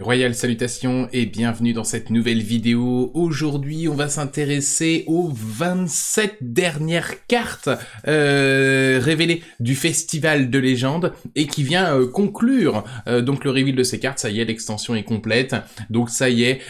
Royal salutations et bienvenue dans cette nouvelle vidéo. Aujourd'hui, on va s'intéresser aux 27 dernières cartes euh, révélées du Festival de Légende et qui vient euh, conclure euh, donc le reveal de ces cartes. Ça y est, l'extension est complète. Donc ça y est,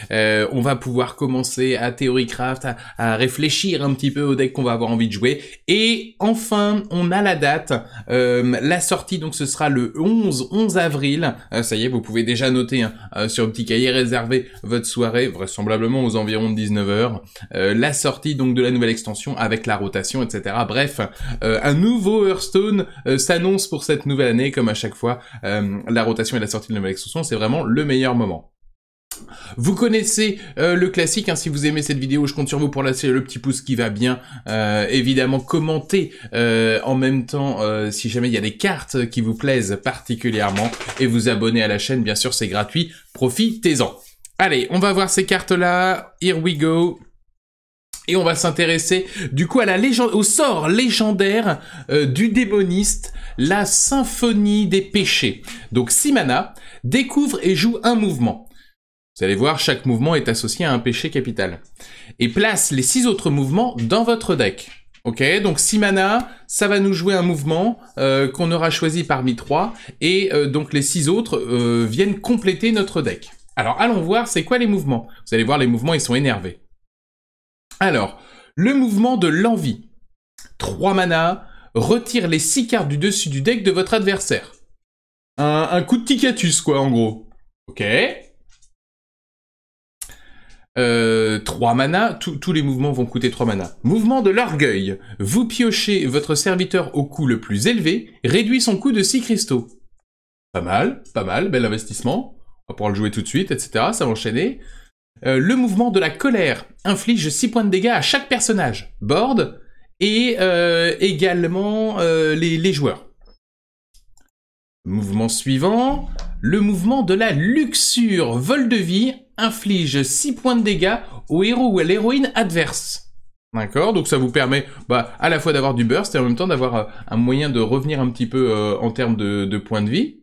on va pouvoir commencer à Theorycraft, à, réfléchir un petit peu au deck qu'on va avoir envie de jouer. Et enfin, on a la date. la sortie, donc ce sera le 11, 11 avril. ça y est, vous pouvez déjà noter... Hein, euh, sur un petit cahier, réservé votre soirée vraisemblablement aux environs de 19h. Euh, la sortie donc de la nouvelle extension avec la rotation, etc. Bref, euh, un nouveau Hearthstone s'annonce pour cette nouvelle année, comme à chaque fois, la rotation et la sortie de la nouvelle extension, c'est vraiment le meilleur moment. Vous connaissez euh, le classique, hein, si vous aimez cette vidéo, je compte sur vous pour laisser le petit pouce qui va bien. Euh, évidemment, commentez euh, en même temps si jamais il y a des cartes qui vous plaisent particulièrement. Et vous abonner à la chaîne, bien sûr, c'est gratuit. Profitez-en. Allez, on va voir ces cartes-là. Here we go. Et on va s'intéresser du coup à la légende, au sort légendaire du démoniste, la symphonie des péchés. Donc Simana découvre et joue un mouvement. Vous allez voir, chaque mouvement est associé à un péché capital. Et place les six autres mouvements dans votre deck. Ok, donc 6 mana, ça va nous jouer un mouvement euh, qu'on aura choisi parmi 3, et euh, donc les 6 autres euh, viennent compléter notre deck. Alors allons voir, c'est quoi les mouvements Vous allez voir, les mouvements, ils sont énervés. Alors, le mouvement de l'envie. 3 mana, retire les 6 cartes du dessus du deck de votre adversaire. Un, un coup de ticatus, quoi, en gros. Ok, euh, 3 mana, tous les mouvements vont coûter 3 mana. Mouvement de l'orgueil. Vous piochez votre serviteur au coût le plus élevé, réduit son coût de 6 cristaux. Pas mal, pas mal, bel investissement. On va pouvoir le jouer tout de suite, etc. Ça va enchaîner. Euh, le mouvement de la colère inflige 6 points de dégâts à chaque personnage, board, et euh, également euh, les, les joueurs. Mouvement suivant, le mouvement de la luxure, vol de vie, inflige 6 points de dégâts au héros ou à l'héroïne adverse. D'accord Donc ça vous permet bah, à la fois d'avoir du burst et en même temps d'avoir euh, un moyen de revenir un petit peu euh, en termes de, points de vie.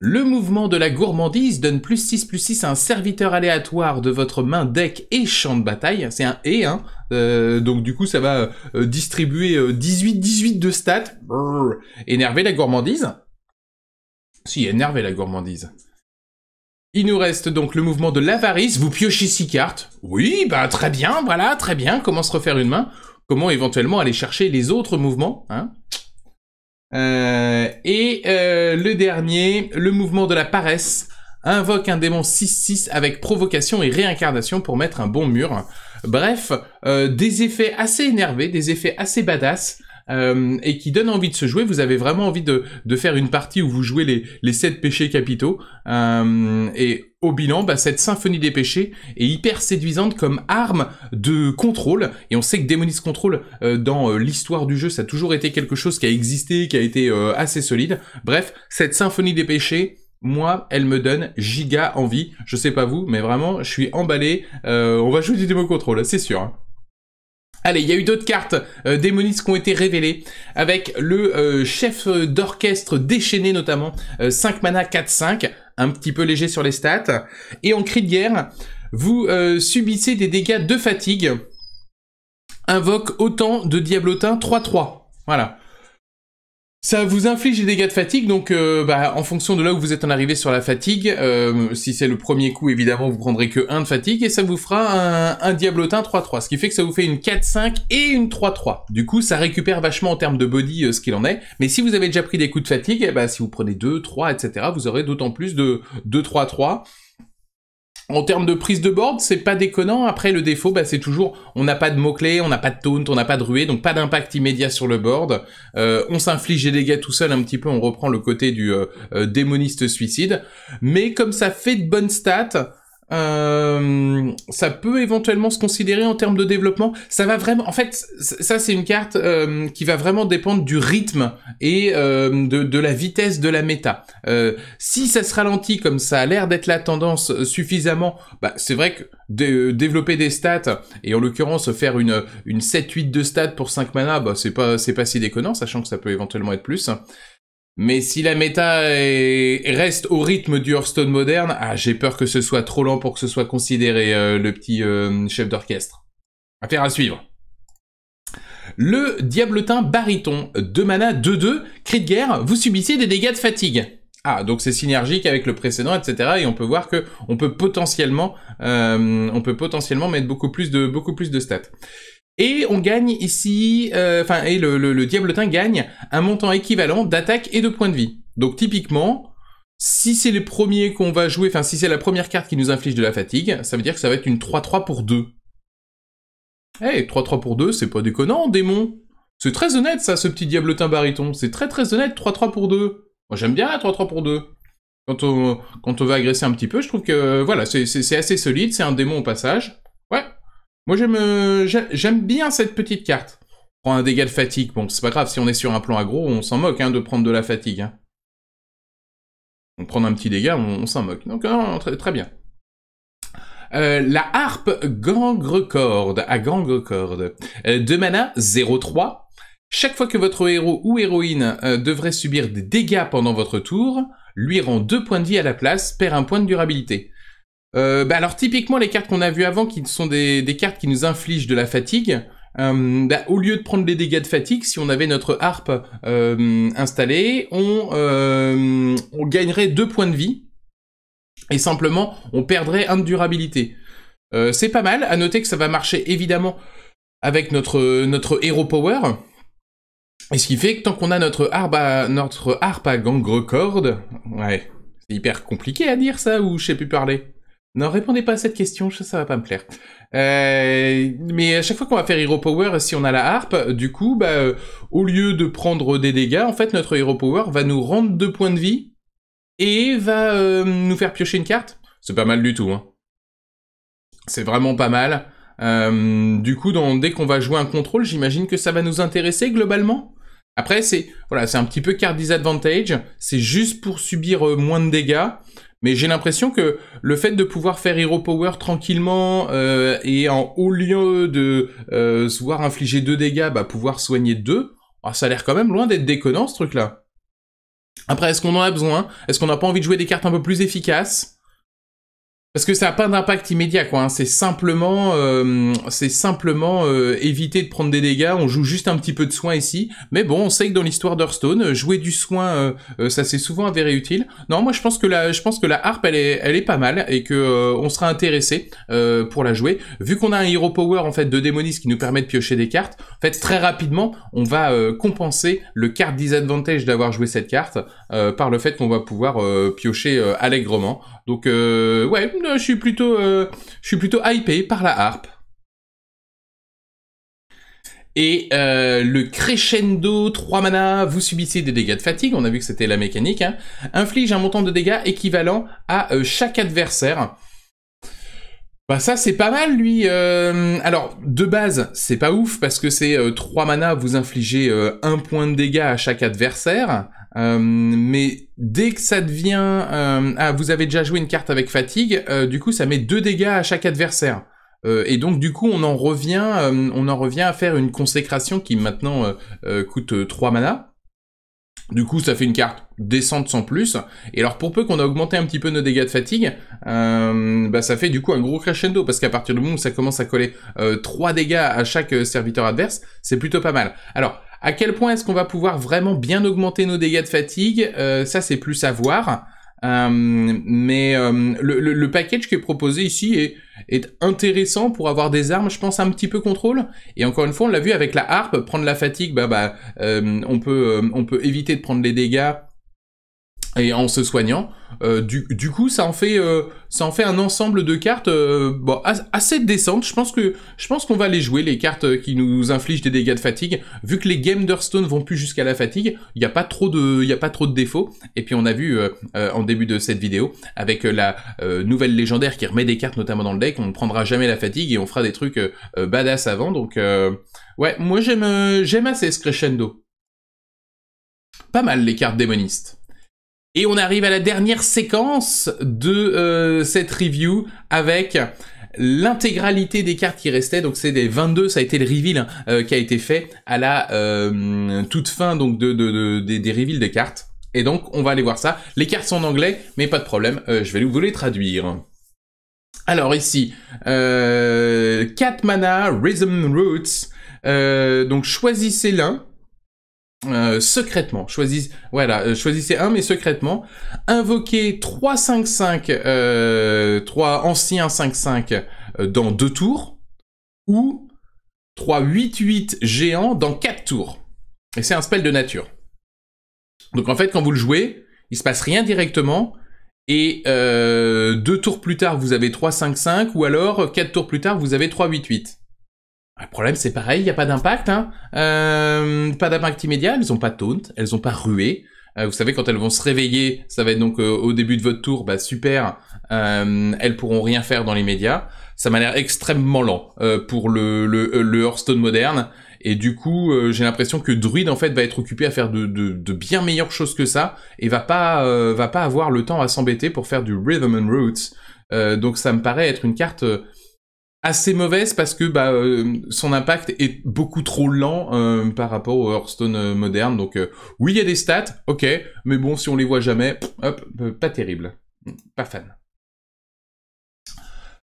Le mouvement de la gourmandise donne plus 6 plus 6 à un serviteur aléatoire de votre main, deck et champ de bataille. C'est un et, hein. Euh, donc du coup, ça va distribuer 18-18 de stats. Énerver la gourmandise Si, énerver la gourmandise. Il nous reste donc le mouvement de l'avarice. Vous piochez six cartes. Oui, bah très bien, voilà, très bien. Comment se refaire une main Comment éventuellement aller chercher les autres mouvements hein euh, Et euh, le dernier, le mouvement de la paresse. Invoque un démon 6-6 avec provocation et réincarnation pour mettre un bon mur. Bref, euh, des effets assez énervés, des effets assez badass. Euh, et qui donne envie de se jouer. Vous avez vraiment envie de, faire une partie où vous jouez les, les 7 péchés capitaux. Euh, et au bilan, bah, cette symphonie des péchés est hyper séduisante comme arme de contrôle. Et on sait que démonise Control, euh, dans l'histoire du jeu, ça a toujours été quelque chose qui a existé, qui a été assez solide. Bref, cette symphonie des péchés, moi, elle me donne giga envie. Je sais pas vous, mais vraiment, je suis emballé. on va jouer du démo contrôle, c'est sûr. Hein. Allez, il y a eu d'autres cartes euh, démonistes qui ont été révélées, avec le euh, chef d'orchestre déchaîné notamment, 5 euh, mana 4-5, un petit peu léger sur les stats. Et en cri de guerre, vous subissez des dégâts de fatigue, invoque autant de diablotins 3-3. Voilà. Ça vous inflige des dégâts de fatigue, donc euh, bah, en fonction de là où vous êtes en arrivé sur la fatigue, euh, si c'est le premier coup, évidemment, vous prendrez que 1 de fatigue, et ça vous fera un, un diablotin 3-3, ce qui fait que ça vous fait une 4-5 et une 3-3. Du coup, ça récupère vachement en termes de body euh, ce qu'il en est, mais si vous avez déjà pris des coups de fatigue, eh ben, si vous prenez 2, 3, etc., vous aurez d'autant plus de 2-3-3, en termes de prise de board, c'est pas déconnant. Après, le défaut, bah, c'est toujours, on n'a pas de mots-clés, on n'a pas de taunt, on n'a pas de ruée, donc pas d'impact immédiat sur le board. Euh, on s'inflige des dégâts tout seul un petit peu, on reprend le côté du euh, euh, démoniste suicide. Mais comme ça fait de bonnes stats, euh, ça peut éventuellement se considérer en termes de développement. Ça va vraiment, en fait, ça c'est une carte euh, qui va vraiment dépendre du rythme et euh, de, la vitesse de la méta. si ça se ralentit comme ça a l'air d'être la tendance suffisamment, bah, c'est vrai que développer des stats et en l'occurrence faire une, une 7-8 de stats pour 5 mana, bah, c'est pas c'est pas si déconnant, sachant que ça peut éventuellement être plus. Mais si la méta reste au rythme du Hearthstone moderne, ah, j'ai peur que ce soit trop lent pour que ce soit considéré euh, le petit euh, chef d'orchestre. Affaire à suivre. Le Diabletin Bariton, 2 mana 2-2, cri de guerre, vous subissez des dégâts de fatigue. Ah, donc c'est synergique avec le précédent, etc. Et on peut voir que on peut potentiellement, euh, on peut potentiellement mettre beaucoup plus de beaucoup plus de stats. Et on gagne ici, euh, enfin, et le, diabletin gagne un montant équivalent d'attaque et de points de vie. Donc typiquement, si c'est les premiers qu'on va jouer, enfin si c'est la première carte qui nous inflige de la fatigue, ça veut dire que ça va être une 3-3 pour 2. Eh, 3-3 pour 2, c'est pas déconnant, démon C'est très honnête ça, ce petit diabletin bariton. c'est très très honnête, 3-3 pour 2. Moi j'aime bien 3-3 pour 2. Quand on, quand on veut agresser un petit peu, je trouve que voilà, c'est assez solide, c'est un démon au passage. Ouais, moi, euh, j'aime, bien cette petite carte. Prend un dégât de fatigue. Bon, c'est pas grave, si on est sur un plan aggro, on s'en moque hein, de prendre de la fatigue. Hein. On prend un petit dégât, on, s'en moque. Donc, très, bien. Euh, la harpe gangrecorde à gangrecorde. Euh, de mana 0 Chaque fois que votre héros ou héroïne devrait subir des dégâts pendant votre tour, lui rend deux points de vie à la place, perd un point de durabilité. Euh, bah alors typiquement les cartes qu'on a vues avant qui sont des, cartes qui nous infligent de la fatigue. Euh, bah, au lieu de prendre les dégâts de fatigue, si on avait notre harpe euh, installée, on, on gagnerait deux points de vie et simplement on perdrait un de durabilité. c'est pas mal. À noter que ça va marcher évidemment avec notre notre hero power. Et ce qui fait que tant qu'on a notre harpe à, notre harpe à gangre corde, ouais, c'est hyper compliqué à dire ça ou je sais plus parler. Non, répondez pas à cette question, ça va pas me plaire. Euh, mais à chaque fois qu'on va faire Hero Power, si on a la harpe, du coup, bah, euh, au lieu de prendre des dégâts, en fait, notre Hero Power va nous rendre deux points de vie et va euh, nous faire piocher une carte. C'est pas mal du tout. Hein. C'est vraiment pas mal. du coup, dès qu'on va jouer un contrôle, j'imagine que ça va nous intéresser globalement. Après, c'est voilà, c'est un petit peu carte disadvantage. C'est juste pour subir moins de dégâts. Mais j'ai l'impression que le fait de pouvoir faire Hero Power tranquillement euh, et en haut lieu de euh, se voir infliger deux dégâts, bah, pouvoir soigner deux, ah, ça a l'air quand même loin d'être déconnant ce truc-là. Après, est-ce qu'on en a besoin Est-ce qu'on n'a pas envie de jouer des cartes un peu plus efficaces parce que ça n'a pas d'impact immédiat, quoi. Hein. C'est simplement, euh, c'est simplement euh, éviter de prendre des dégâts. On joue juste un petit peu de soin ici, mais bon, on sait que dans l'histoire d'Hearthstone, euh, jouer du soin, ça s'est souvent avéré utile. Non, moi je pense que la, je pense que la harpe, elle est, elle est pas mal et que on sera intéressé pour la jouer. Vu qu'on a un hero power en fait de démonis qui nous permet de piocher des cartes, en fait très rapidement, on va compenser le card disadvantage d'avoir joué cette carte par le fait qu'on va pouvoir piocher allègrement. Donc euh, ouais, euh, je suis plutôt, euh, je suis plutôt hypé par la harpe. Et le crescendo 3 mana, vous subissez des dégâts de fatigue, on a vu que c'était la mécanique, hein. inflige un montant de dégâts équivalent à chaque adversaire. Bah ça c'est pas mal lui. alors de base c'est pas ouf parce que c'est 3 mana vous infligez un point de dégâts à chaque adversaire euh, mais dès que ça devient... Euh, ah, vous avez déjà joué une carte avec fatigue, euh, du coup ça met deux dégâts à chaque adversaire. Euh, et donc du coup on en revient, on en revient à faire une consécration qui maintenant coûte 3 mana. Du coup, ça fait une carte descente sans plus. Et alors, pour peu qu'on a augmenté un petit peu nos dégâts de fatigue, euh, bah, ça fait du coup un gros crescendo, parce qu'à partir du moment où ça commence à coller euh, 3 dégâts à chaque serviteur adverse, c'est plutôt pas mal. Alors, à quel point est-ce qu'on va pouvoir vraiment bien augmenter nos dégâts de fatigue euh, Ça, c'est plus à voir. Euh, mais euh, le, package qui est proposé ici est, est, intéressant pour avoir des armes, je pense, un petit peu contrôle. Et encore une fois, on l'a vu avec la harpe, prendre la fatigue, bah bah, on peut on peut éviter de prendre les dégâts et en se soignant. Euh, du, coup, ça en fait, euh, ça en fait un ensemble de cartes euh, assez décentes. Je pense que je pense qu'on va les jouer les cartes qui nous infligent des dégâts de fatigue. Vu que les games Stone vont plus jusqu'à la fatigue, il n'y a pas trop de, il a pas trop de défauts. Et puis on a vu en début de cette vidéo avec la nouvelle légendaire qui remet des cartes notamment dans le deck, on ne prendra jamais la fatigue et on fera des trucs badass avant. Donc ouais, moi j'aime j'aime assez ce crescendo. Pas mal les cartes démonistes. Et on arrive à la dernière séquence de euh, cette review avec l'intégralité des cartes qui restaient, donc c'est des 22, ça a été le reveal hein, euh, qui a été fait à la euh, toute fin donc de, de, des reveals des cartes. Et donc on va aller voir ça. Les cartes sont en anglais, mais pas de problème, je vais vous les traduire. Alors ici, euh, 4 mana, Rhythm Roots, donc choisissez l'un, euh, secrètement, choisissez, voilà, euh, choisissez un mais secrètement, invoquez 3 5 5 3 anciens 5 5 euh, dans 2 tours ou 3 8 8 géants dans 4 tours. Et c'est un spell de nature. Donc en fait, quand vous le jouez, il se passe rien directement et 2 tours plus tard, vous avez 3 5 5 ou alors 4 tours plus tard, vous avez 3 8 8. Le problème, c'est pareil, il n'y a pas d'impact. Hein. Euh, pas d'impact immédiat, elles n'ont pas taunt, elles ont pas rué. Euh, vous savez, quand elles vont se réveiller, ça va être donc euh, au début de votre tour, bah super, elles pourront rien faire dans les médias. Ça m'a l'air extrêmement lent pour le, le, Hearthstone moderne. Et du coup, j'ai l'impression que Druid, en fait, va être occupé à faire de, de bien meilleures choses que ça, et va pas, va pas avoir le temps à s'embêter pour faire du Rhythm and Roots. donc ça me paraît être une carte assez mauvaise parce que bah, euh, son impact est beaucoup trop lent euh, par rapport au Hearthstone euh, moderne. Donc oui, il y a des stats, ok, mais bon, si on les voit jamais, hop, pas terrible. Pas fan.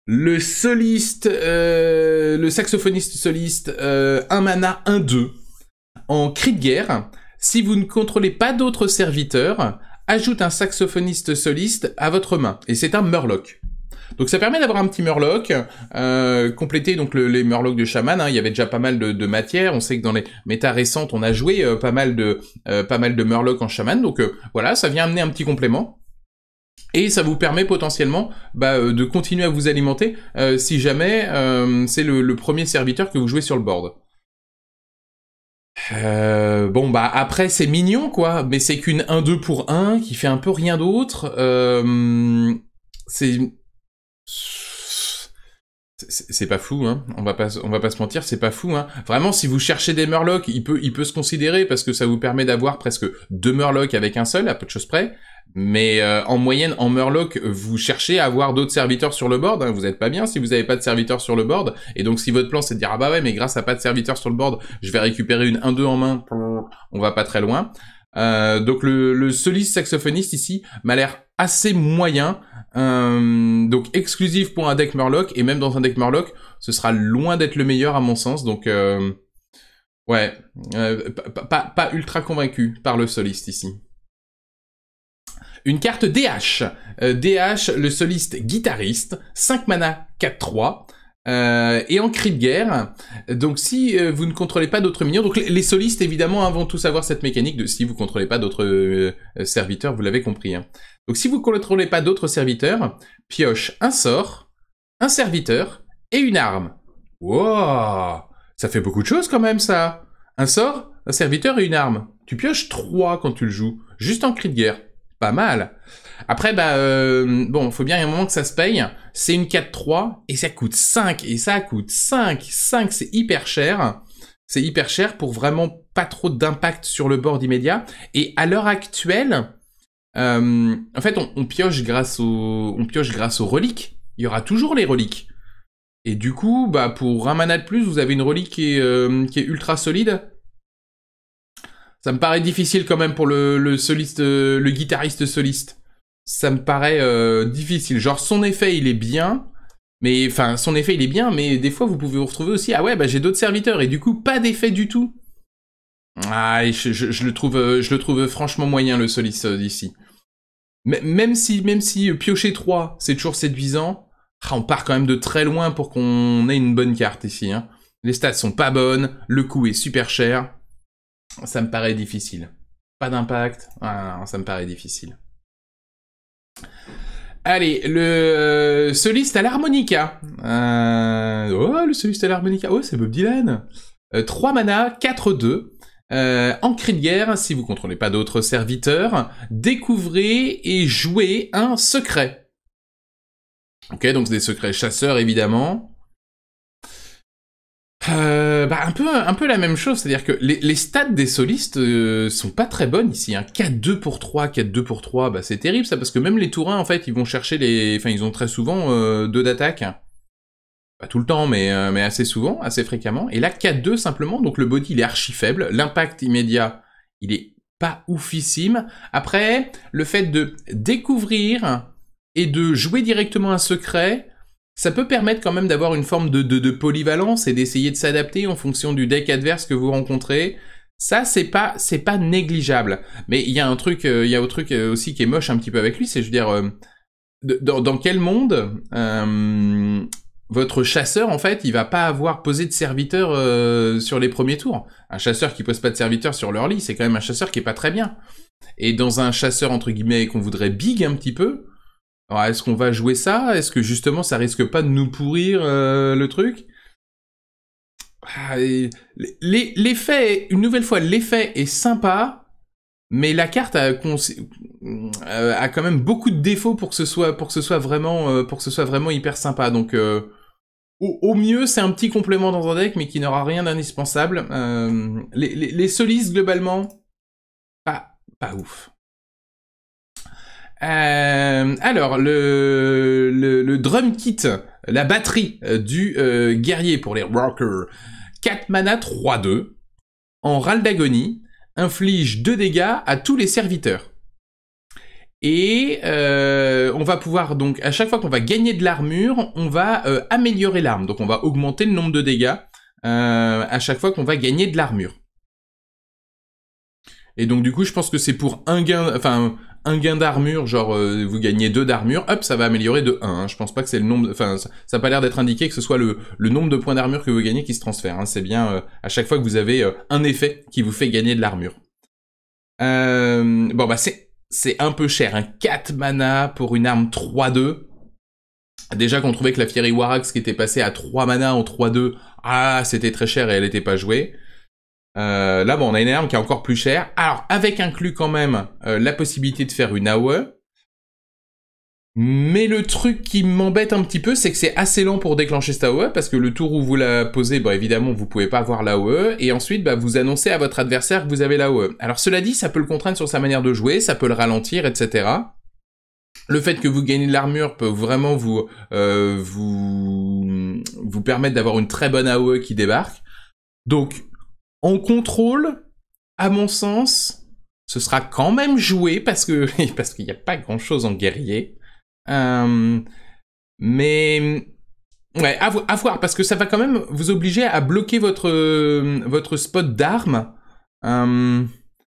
Le soliste, le saxophoniste soliste, un mana 1-2 en cri de guerre. Si vous ne contrôlez pas d'autres serviteurs, ajoute un saxophoniste soliste à votre main. Et c'est un murloc. Donc ça permet d'avoir un petit murloc, euh, compléter donc les murlocs de chaman. Hein. il y avait déjà pas mal de, matière. On sait que dans les méta récentes, on a joué euh, pas mal de euh, pas mal de murlocs en chaman. Donc voilà, ça vient amener un petit complément. Et ça vous permet potentiellement bah, de continuer à vous alimenter si jamais c'est le, premier serviteur que vous jouez sur le board. bon bah après c'est mignon quoi, mais c'est qu'une 1-2 pour 1 qui fait un peu rien d'autre. c'est c'est pas fou, hein. On va pas, on va pas se mentir, c'est pas fou. hein. Vraiment, si vous cherchez des Murlocs, il peut, il peut se considérer parce que ça vous permet d'avoir presque deux Murlocs avec un seul, à peu de choses près. Mais euh, en moyenne, en Murloc, vous cherchez à avoir d'autres serviteurs sur le board. Hein. Vous n'êtes pas bien si vous n'avez pas de serviteurs sur le board. Et donc, si votre plan, c'est de dire ah bah ouais, mais grâce à pas de serviteurs sur le board, je vais récupérer une 1-2 en main. On va pas très loin. Euh, donc le soliste saxophoniste ici m'a l'air assez moyen. Euh, donc exclusif pour un deck Murloc, et même dans un deck Murloc, ce sera loin d'être le meilleur à mon sens, donc euh, ouais, euh, pas, ultra convaincu par le soliste ici. Une carte DH, DH le soliste guitariste, 5 mana 4-3, euh, et en cri de guerre, donc si euh, vous ne contrôlez pas d'autres minions, donc les, solistes évidemment hein, vont tous avoir cette mécanique de si vous contrôlez pas d'autres euh, serviteurs, vous l'avez compris. Hein. Donc si vous contrôlez pas d'autres serviteurs, pioche un sort, un serviteur et une arme. Waouh, Ça fait beaucoup de choses quand même ça Un sort, un serviteur et une arme. Tu pioches 3 quand tu le joues, juste en cri de guerre. Pas mal après, bah, euh, bon, faut bien y un moment que ça se paye. C'est une 4-3 et ça coûte 5. Et ça coûte 5. 5, c'est hyper cher. C'est hyper cher pour vraiment pas trop d'impact sur le board immédiat. Et à l'heure actuelle, euh, en fait, on, pioche grâce on pioche grâce aux reliques. Il y aura toujours les reliques. Et du coup, bah, pour un mana de plus, vous avez une relique qui est, euh, ultra solide. Ça me paraît difficile quand même pour le soliste, le guitariste soliste ça me paraît euh, difficile. Genre, son effet, il est bien. Mais enfin, son effet, il est bien, mais des fois, vous pouvez vous retrouver aussi. Ah ouais, bah j'ai d'autres serviteurs et du coup, pas d'effet du tout. Ah, je, le trouve, euh, je le trouve franchement moyen le Solis euh, ici. Même si, même si piocher 3, c'est toujours séduisant, ah, on part quand même de très loin pour qu'on ait une bonne carte ici. Hein. Les stats sont pas bonnes, le coût est super cher. Ça me paraît difficile. Pas d'impact, ah, ça me paraît difficile. Allez, le euh, soliste à l'harmonica. Euh, oh, le soliste à l'harmonica. Oh, c'est Bob Dylan. 3 euh, mana, 4-2. en cri de guerre, si vous contrôlez pas d'autres serviteurs, découvrez et jouez un secret. Ok, donc c'est des secrets chasseurs évidemment. Euh, bah un peu un peu la même chose, c'est-à-dire que les, les, stats des solistes euh, sont pas très bonnes ici. Hein. 4-2 pour 3, 4-2 pour 3, bah c'est terrible ça parce que même les Tourins en fait ils vont chercher les, enfin ils ont très souvent euh, deux d'attaque, pas tout le temps mais mais assez souvent, assez fréquemment. Et là 4-2 simplement, donc le body il est archi faible, l'impact immédiat il est pas oufissime. Après le fait de découvrir et de jouer directement un secret, ça peut permettre quand même d'avoir une forme de, polyvalence et d'essayer de s'adapter en fonction du deck adverse que vous rencontrez. Ça, c'est pas, c'est pas négligeable. Mais il y a un truc, euh, il y a un truc euh, aussi qui est moche un petit peu avec lui, c'est, je veux dire, euh, dans, quel monde votre chasseur, en fait, il va pas avoir posé de serviteur sur les premiers tours. Un chasseur qui pose pas de serviteur sur leur lit, c'est quand même un chasseur qui est pas très bien. Et dans un chasseur entre guillemets qu'on voudrait big un petit peu, alors, est-ce qu'on va jouer ça Est-ce que justement ça risque pas de nous pourrir euh, le truc L'effet, ah, une nouvelle fois, l'effet est sympa, mais la carte euh, a, quand même beaucoup de défauts pour que ce soit, pour ce vraiment, euh, vraiment hyper sympa. Donc au, mieux, c'est un petit complément dans un deck, mais qui n'aura rien d'indispensable. les, solistes, globalement, pas ouf. Euh, alors, le, le, drum kit, la batterie euh, du euh, guerrier pour les rockers. 4 mana 3-2. En râle d'agonie, inflige 2 dégâts à tous les serviteurs. Et on va pouvoir donc, à chaque fois qu'on va gagner de l'armure, on va améliorer l'arme. Donc on va augmenter le nombre de dégâts à chaque fois qu'on va gagner de l'armure. Et donc du coup, je pense que c'est pour un gain, enfin un gain d'armure, genre euh, vous gagnez 2 d'armure, hop, ça va améliorer de 1. Hein. Je pense pas que c'est le nombre... Enfin, ça n'a pas l'air d'être indiqué que ce soit le, nombre de points d'armure que vous gagnez qui se transfère. Hein. C'est bien euh, à chaque fois que vous avez euh, un effet qui vous fait gagner de l'armure. bon, bah c'est, un peu cher. un hein. 4 mana pour une arme 3-2. Déjà qu'on trouvait que la Fiery Warax qui était passée à 3 mana en 3-2, ah, c'était très cher et elle n'était pas jouée. Euh, là, bon, on a une arme qui est encore plus chère. Alors, avec inclus quand même euh, la possibilité de faire une AOE. Mais le truc qui m'embête un petit peu, c'est que c'est assez lent pour déclencher cette AOE, parce que le tour où vous la posez, bon, évidemment, vous pouvez pas avoir l'AOE, et ensuite, bah, vous annoncez à votre adversaire que vous avez l'AOE. Alors, cela dit, ça peut le contraindre sur sa manière de jouer, ça peut le ralentir, etc. Le fait que vous gagnez de l'armure peut vraiment vous, euh, vous, vous permettre d'avoir une très bonne AOE qui débarque. Donc, en contrôle, à mon sens, ce sera quand même joué parce que parce qu'il n'y a pas grand chose en guerrier. Euh, mais ouais, à, voir parce que ça va quand même vous obliger à bloquer votre euh, votre spot d'armes. Euh,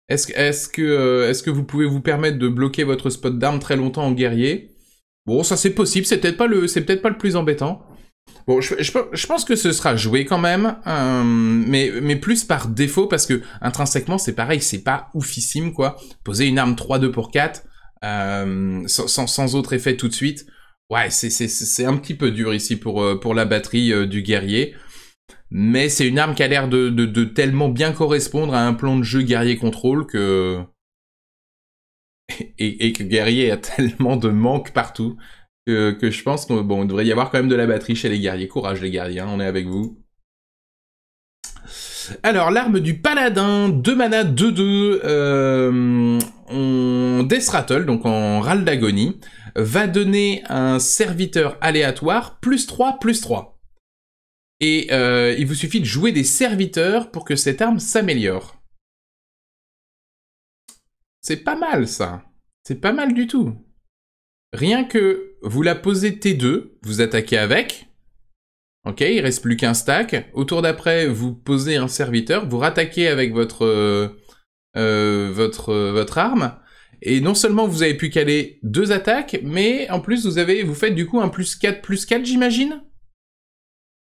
est-ce que que vous pouvez vous permettre de bloquer votre spot d'arme très longtemps en guerrier Bon, ça c'est possible. C'est peut-être pas le c'est peut-être pas le plus embêtant. Bon, je, pense que ce sera joué quand même, euh, mais, plus par défaut, parce que intrinsèquement, c'est pareil, c'est pas oufissime, quoi. Poser une arme 3-2 pour 4, euh, sans, autre effet tout de suite, ouais, c'est un petit peu dur ici pour, euh, pour la batterie du guerrier. Mais c'est une arme qui a l'air de, tellement bien correspondre à un plan de jeu guerrier contrôle que... Et, et que guerrier a tellement de manques partout que, je pense qu'on bon, devrait y avoir quand même de la batterie chez les guerriers. Courage les guerriers, hein, on est avec vous. Alors, l'arme du paladin, 2 mana, 2-2, euh, on... Death donc en râle d'agonie, va donner un serviteur aléatoire, plus 3, plus 3. Et euh, il vous suffit de jouer des serviteurs pour que cette arme s'améliore. C'est pas mal, ça. C'est pas mal du tout. Rien que vous la posez T2, vous attaquez avec. Ok, il reste plus qu'un stack. Au tour d'après, vous posez un serviteur, vous rattaquez avec votre, euh, euh votre, euh, votre arme. Et non seulement vous avez pu caler deux attaques, mais en plus vous avez vous faites du coup un plus 4 plus 4 j'imagine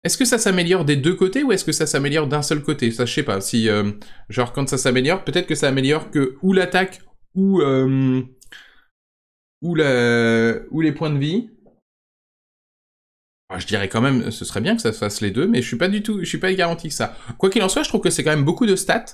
Est-ce que ça s'améliore des deux côtés ou est-ce que ça s'améliore d'un seul côté Ça je sais pas, si euh, genre quand ça s'améliore, peut-être que ça améliore que ou l'attaque ou, euh, ou, les points de vie. Ah, je dirais quand même, ce serait bien que ça se fasse les deux, mais je suis pas du tout, je suis pas garanti que ça. Quoi qu'il en soit, je trouve que c'est quand même beaucoup de stats.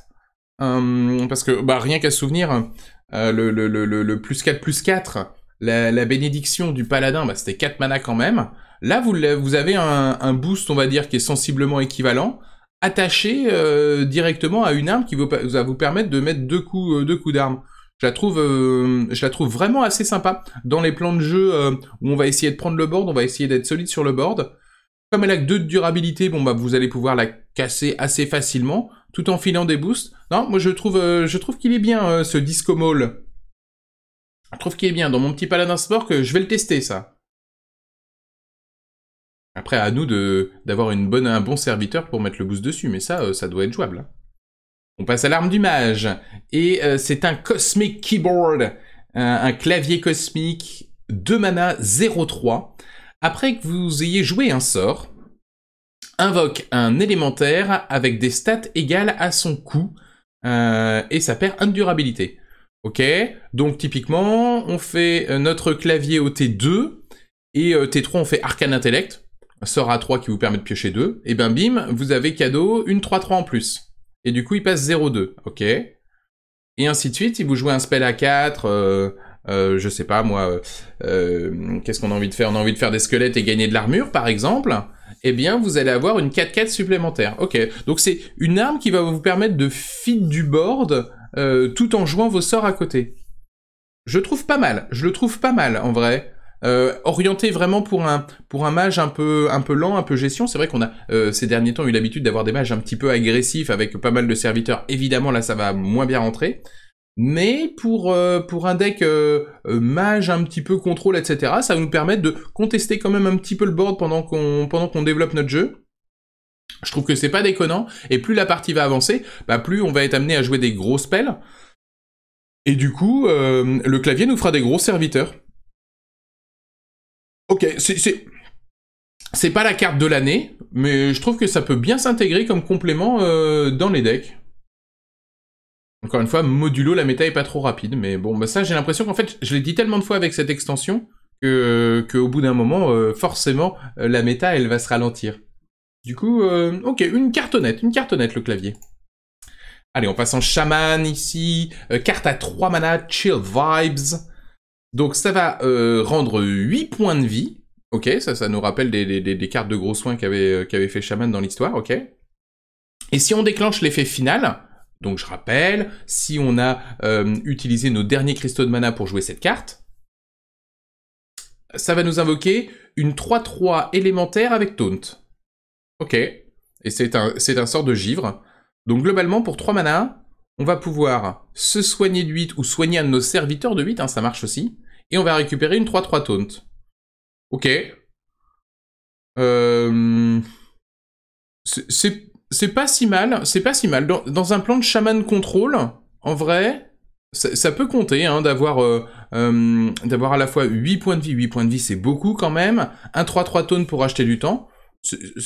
Hum, parce que bah, rien qu'à se souvenir, euh, le, plus 4 plus 4, la, bénédiction du paladin, bah, c'était 4 mana quand même. Là, vous, avez un, boost, on va dire, qui est sensiblement équivalent, attaché euh, directement à une arme qui va vous permettre de mettre deux coups, euh, deux coups d'arme. Je la trouve, euh, je la trouve vraiment assez sympa dans les plans de jeu où euh, on va essayer de prendre le board, on va essayer d'être solide sur le board. Comme elle a que 2 de durabilité, bon bah vous allez pouvoir la casser assez facilement tout en filant des boosts. Non, moi je trouve, euh, je trouve qu'il est bien ce Disco Je trouve qu'il est bien dans mon petit paladin sport que je vais le tester ça. Après à nous de d'avoir une bonne un bon serviteur pour mettre le boost dessus, mais ça ça doit être jouable. Hein. On passe à l'arme du mage. Et euh, c'est un Cosmic Keyboard, un, clavier cosmique, 2 mana 0-3. Après que vous ayez joué un sort, invoque un élémentaire avec des stats égales à son coût, euh, et ça perd 1 durabilité. Ok, donc typiquement, on fait euh, notre clavier au T2, et T3 on fait Arcane Intellect, sort à 3 qui vous permet de piocher 2, et ben bim, vous avez cadeau une 3-3 en plus et du coup il passe 0-2, ok Et ainsi de suite, si vous jouez un spell à 4, euh, euh, je sais pas moi, euh, euh, qu'est-ce qu'on a envie de faire On a envie de faire des squelettes et gagner de l'armure par exemple eh bien vous allez avoir une 4-4 supplémentaire. Ok, donc c'est une arme qui va vous permettre de feed du board tout en jouant vos sorts à côté. Je trouve pas mal, je le trouve pas mal en vrai. Euh, orienté vraiment pour un pour un mage un peu un peu lent, un peu gestion. C'est vrai qu'on a euh, ces derniers temps eu l'habitude d'avoir des mages un petit peu agressifs avec pas mal de serviteurs. Évidemment, là, ça va moins bien rentrer. Mais pour, euh, pour un deck mage un petit peu contrôle, etc., ça va nous permettre de contester quand même un petit peu le board pendant qu'on pendant qu'on développe notre jeu. Je trouve que c'est pas déconnant. Et plus la partie va avancer, bah plus on va être amené à jouer des gros spells. Et du coup, le clavier nous fera des gros serviteurs. Ok, c'est... C'est pas la carte de l'année, mais je trouve que ça peut bien s'intégrer comme complément euh, dans les decks. Encore une fois, modulo, la méta est pas trop rapide, mais bon, bah, ça j'ai l'impression qu'en fait, je l'ai dit tellement de fois avec cette extension, que qu'au bout d'un moment, euh, forcément, euh, la méta, elle va se ralentir. Du coup, ok, une cartonnette, une cartonnette le clavier. Allez, on passe en chaman ici, carte à 3 mana, chill vibes. Donc ça va euh, rendre 8 points de vie. Ok, ça, nous rappelle des, cartes de gros soins euh, qu'avait fait Shaman dans l'histoire, ok Et si on déclenche l'effet final, donc je rappelle, si on a euh, utilisé nos derniers cristaux de mana pour jouer cette carte, ça va nous invoquer une 3-3 élémentaire avec taunt. Ok, et c'est un, un sort de givre. Donc globalement, pour 3 mana, on va pouvoir se soigner de 8 ou soigner un de nos serviteurs de 8, hein, ça marche aussi, et on va récupérer une 3-3 taunt. Ok. Euh, c'est pas si mal, c'est pas si mal. Dans, un plan de chaman contrôle, en vrai, ça, peut compter hein, euh, euh, d'avoir à la fois 8 points de vie, 8 points de vie c'est beaucoup quand même, un 3-3 taunt pour acheter du temps.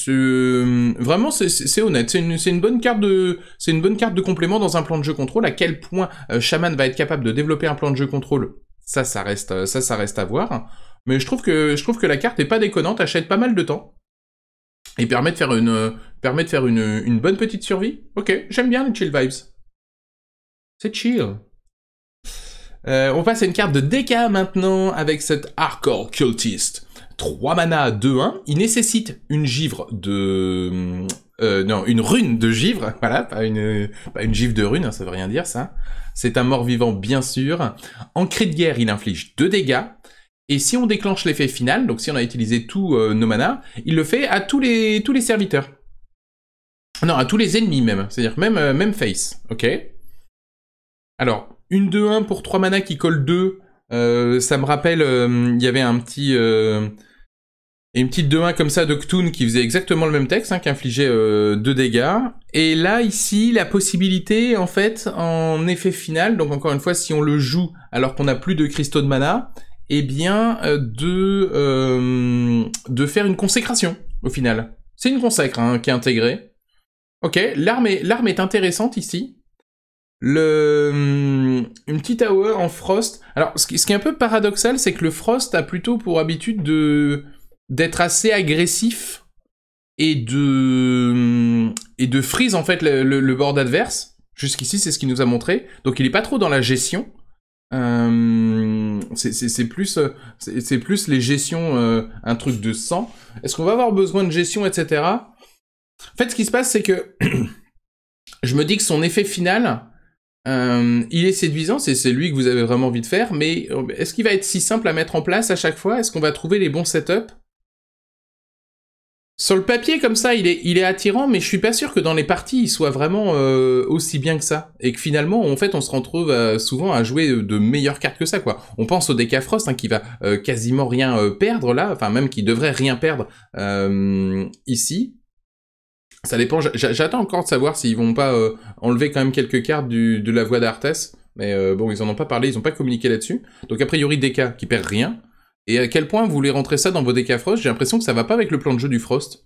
Euh, vraiment, c'est honnête. C'est une, bonne carte de, c'est une bonne carte de complément dans un plan de jeu contrôle. À quel point euh, Shaman va être capable de développer un plan de jeu contrôle, ça, ça reste, euh, ça, ça reste à voir. Mais je trouve que, je trouve que la carte est pas déconnante, achète pas mal de temps et permet de faire une, permet de faire une, bonne petite survie. Ok, j'aime bien les chill vibes. C'est chill. on passe à une carte de DK maintenant avec cette hardcore cultiste. 3 mana 2-1, il nécessite une givre de... Euh, non, une rune de givre, voilà, pas une, une givre de rune, hein, ça veut rien dire ça. C'est un mort-vivant bien sûr. En cri de guerre, il inflige 2 dégâts. Et si on déclenche l'effet final, donc si on a utilisé tous euh, nos manas, il le fait à tous les, tous les serviteurs. Non, à tous les ennemis même, c'est-à-dire même, euh, même face, ok Alors, une 2-1 pour 3 manas qui colle 2, euh, ça me rappelle, euh, il y avait un petit, euh, une petite 2 comme ça de qui faisait exactement le même texte, hein, qui infligeait 2 dégâts. Et là, ici, la possibilité, en fait, en effet final, donc encore une fois, si on le joue alors qu'on n'a plus de cristaux de mana, eh bien, de, de faire une consécration, au final. C'est une consacre hein, qui est intégrée. Ok, l'arme l'arme est intéressante ici. Le hum, une petite AOE en Frost. Alors, ce qui, est un peu paradoxal, c'est que le Frost a plutôt pour habitude de d'être assez agressif et de hum, et de freeze en fait le, bord adverse. Jusqu'ici, c'est ce qu'il nous a montré. Donc, il n'est pas trop dans la gestion. Hum, c'est plus c'est plus les gestions euh, un truc de sang. Est-ce qu'on va avoir besoin de gestion, etc. En fait, ce qui se passe, c'est que je me dis que son effet final, euh, il est séduisant, c'est celui que vous avez vraiment envie de faire, mais euh, est-ce qu'il va être si simple à mettre en place à chaque fois Est-ce qu'on va trouver les bons setups Sur le papier, comme ça, il est, attirant, mais je suis pas sûr que dans les parties, il soit vraiment euh, aussi bien que ça. Et que finalement, en fait, on se retrouve souvent à jouer de meilleures cartes que ça, quoi. On pense au Decafrost, hein, qui va quasiment rien perdre là, enfin même qui devrait rien perdre ici, ça dépend. J'attends encore de savoir s'ils vont pas euh, enlever quand même quelques cartes de la voix d'Artes. Mais euh, bon, ils en ont pas parlé, ils ont pas communiqué là-dessus. Donc a priori Deka qui perd rien. Et à quel point vous voulez rentrer ça dans vos DK Frost J'ai l'impression que ça va pas avec le plan de jeu du Frost.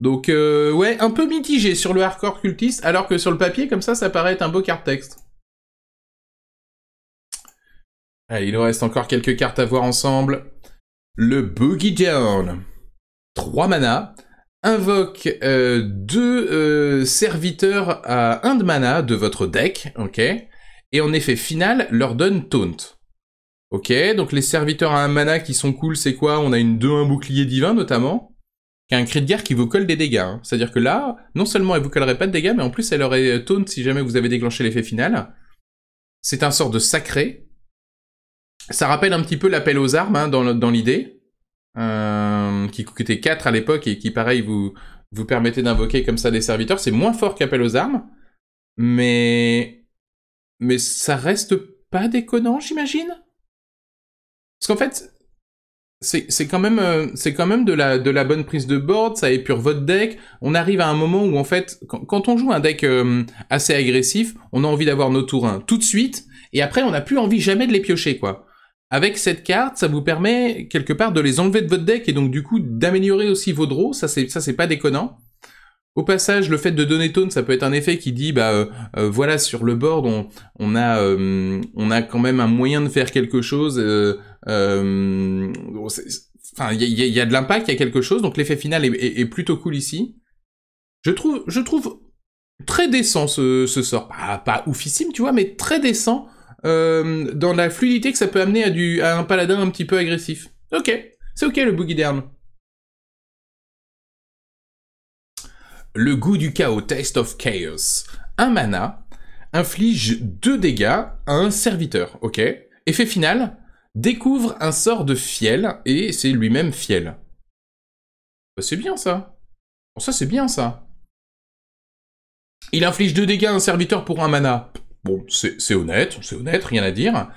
Donc euh, ouais, un peu mitigé sur le hardcore cultiste, alors que sur le papier comme ça, ça paraît être un beau carte texte. il nous reste encore quelques cartes à voir ensemble. Le Boogie Down. 3 mana, invoque euh, deux euh, serviteurs à un de mana de votre deck, ok Et en effet final, leur donne taunt. Ok, donc les serviteurs à 1 mana qui sont cool, c'est quoi On a une 2-1 bouclier divin notamment, qui a un cri de guerre qui vous colle des dégâts. Hein. C'est-à-dire que là, non seulement elle vous collerait pas de dégâts, mais en plus elle aurait euh, taunt si jamais vous avez déclenché l'effet final. C'est un sort de sacré. Ça rappelle un petit peu l'appel aux armes hein, dans l'idée. Euh, qui coûtait 4 à l'époque et qui, pareil, vous, vous permettait d'invoquer comme ça des serviteurs. C'est moins fort qu'Appel aux armes, mais, mais ça reste pas déconnant, j'imagine Parce qu'en fait, c'est quand même euh, c'est quand même de la de la bonne prise de board ça épure votre deck on arrive à un moment où en fait quand, on joue un deck euh, assez agressif on a envie d'avoir nos tours 1 tout de suite et après on n'a plus envie jamais de les piocher quoi avec cette carte, ça vous permet quelque part de les enlever de votre deck et donc du coup d'améliorer aussi vos draws, ça c'est ça pas déconnant. Au passage, le fait de donner tone, ça peut être un effet qui dit bah euh, euh, voilà sur le board on, on a euh, on a quand même un moyen de faire quelque chose. Enfin il y a, de l'impact, il y a quelque chose. Donc l'effet final est, plutôt cool ici. Je trouve je trouve très décent ce, sort, pas oufissime tu vois, mais très décent euh, dans la fluidité que ça peut amener à, du, à un paladin un petit peu agressif. Ok, c'est ok le boogie derme. Le goût du chaos, Taste of Chaos. Un mana inflige deux dégâts à un serviteur, ok Effet final, découvre un sort de fiel, et c'est lui-même fiel. Bah, c'est bien ça. ça c'est bien ça. Il inflige deux dégâts à un serviteur pour un mana. Bon, c'est honnête, c'est honnête, rien à dire.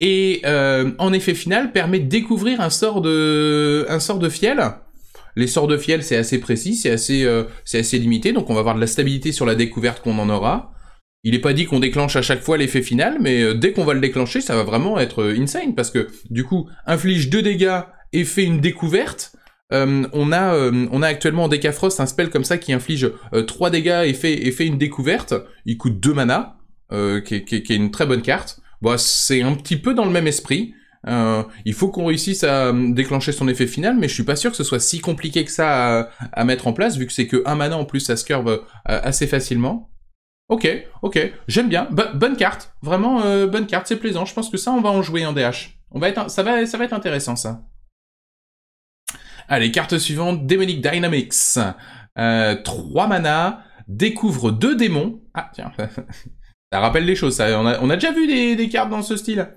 Et euh, en effet final permet de découvrir un sort de, un sort de fiel. Les sorts de fiel, c'est assez précis, c'est assez, euh, c'est assez limité, donc on va avoir de la stabilité sur la découverte qu'on en aura. Il n'est pas dit qu'on déclenche à chaque fois l'effet final, mais euh, dès qu'on va le déclencher, ça va vraiment être insane, parce que du coup, inflige deux dégâts et fait une découverte, on, a, on a actuellement en Decafrost un spell comme ça qui inflige trois dégâts et fait, et fait une découverte. Il coûte deux mana. Euh, qui, est, une très bonne carte. Bah, c'est un petit peu dans le même esprit. Euh, il faut qu'on réussisse à euh, déclencher son effet final, mais je suis pas sûr que ce soit si compliqué que ça à, mettre en place, vu que c'est que un mana en plus, ça se curve assez facilement. Ok, ok, j'aime bien. bonne carte, vraiment bonne carte, c'est plaisant. Je pense que ça, on va en jouer en DH. On va être, ça va, ça va être intéressant ça. Allez, carte suivante, Demonic Dynamics. Trois 3 mana, découvre deux démons. Ah tiens, Ça rappelle des choses, ça. On a, déjà vu des, cartes dans ce style.